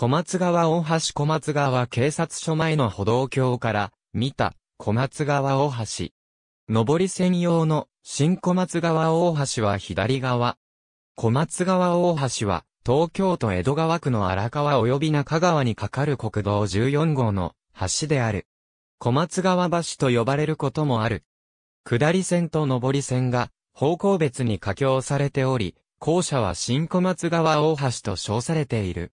小松川大橋小松川警察署前の歩道橋から見た小松川大橋。上り専用の新小松川大橋は左側。小松川大橋は東京都江戸川区の荒川及び中川に架かる国道14号の橋である。小松川橋と呼ばれることもある。下り線と上り線が方向別に架橋されており、校舎は新小松川大橋と称されている。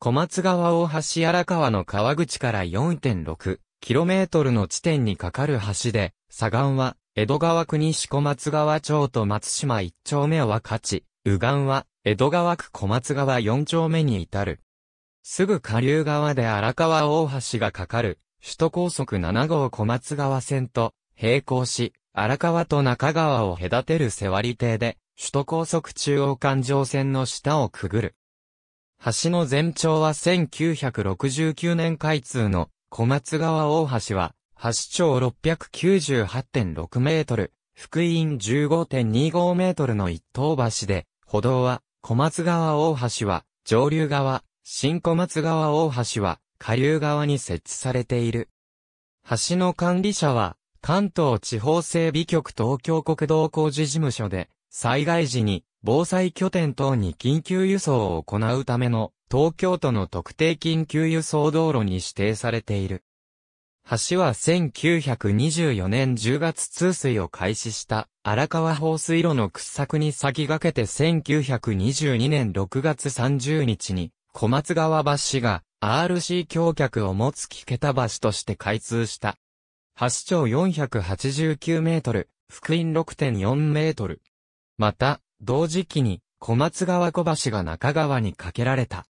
小松川大橋荒川の川口から 4.6km の地点に架かる橋で、左岸は、江戸川区西小松川町と松島一丁目を分かち、右岸は、江戸川区小松川四丁目に至る。すぐ下流側で荒川大橋が架かる、首都高速7号小松川線と、並行し、荒川と中川を隔てる瀬割り亭で、首都高速中央環状線の下をくぐる。橋の全長は1969年開通の小松川大橋は、橋長698.6メートル、福音15.25メートルの一等橋で、歩道は小松川大橋は上流側、新小松川大橋は下流側に設置されている。橋の管理者は関東地方整備局東京国道工事事務所で、災害時に防災拠点等に緊急輸送を行うための東京都の特定緊急輸送道路に指定されている。橋は1924年10月通水を開始した荒川放水路の掘削に先駆けて1922年6月30日に小松川橋が RC 橋脚を持つ木桁橋として開通した。橋長489メートル、福音6.4メートル、また、同時期に小松川小橋が中川に架けられた。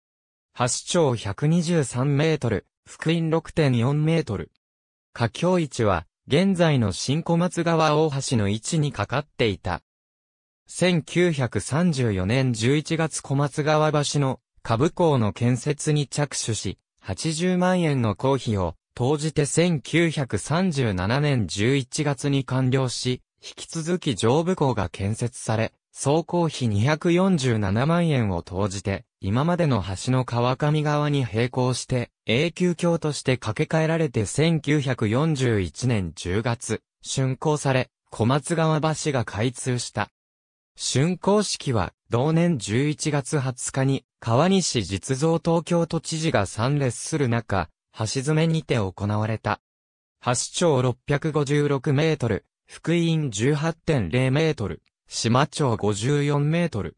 橋長123メートル、福音6.4メートル。架橋位置は、現在の新小松川大橋の位置にかかっていた。1934年11月小松川橋の下部港の建設に着手し、80万円の公費を投じて1937年11月に完了し、引き続き上部港が建設され、総工費247万円を投じて、今までの橋の川上側に並行して、永久橋として掛け替えられて1941年10月、竣工され、小松川橋が開通した。竣工式は、同年11月20日に、川西実像東京都知事が参列する中、橋詰めにて行われた。橋長656メートル、福音18.0メートル、島町54メートル。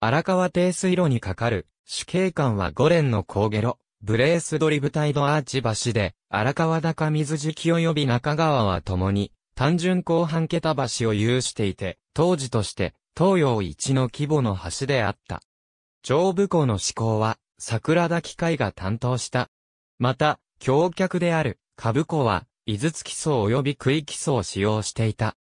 荒川低水路に架かる、主景観は五連の高下路、ブレースドリブタイドアーチ橋で、荒川高水敷及び中川は共に、単純後半桁橋を有していて、当時として、東洋一の規模の橋であった。上部港の施行は、桜田機械が担当した。また、橋脚である、下部港は、井筒基礎及び杭基礎を使用していた。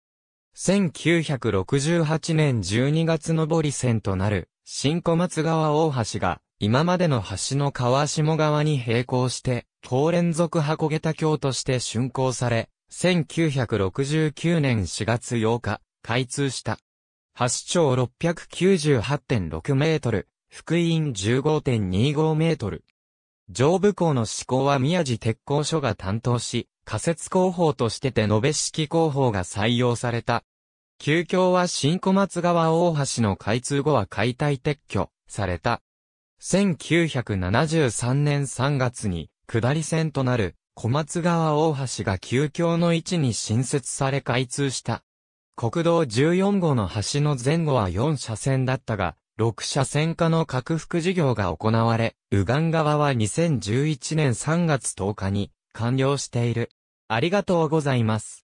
1968年12月上り線となる、新小松川大橋が、今までの橋の川下側に並行して、高連続箱下桁橋として竣工され、1969年4月8日、開通した。橋長698.6メートル、福音15.25メートル。上部港の施工は宮地鉄工所が担当し、仮説工法としてて延べ式工法が採用された。旧橋は新小松川大橋の開通後は解体撤去された。1973年3月に下り線となる小松川大橋が旧橋の位置に新設され開通した。国道14号の橋の前後は4車線だったが、6車線化の拡幅事業が行われ、右岸側は2011年3月10日に完了している。ありがとうございます。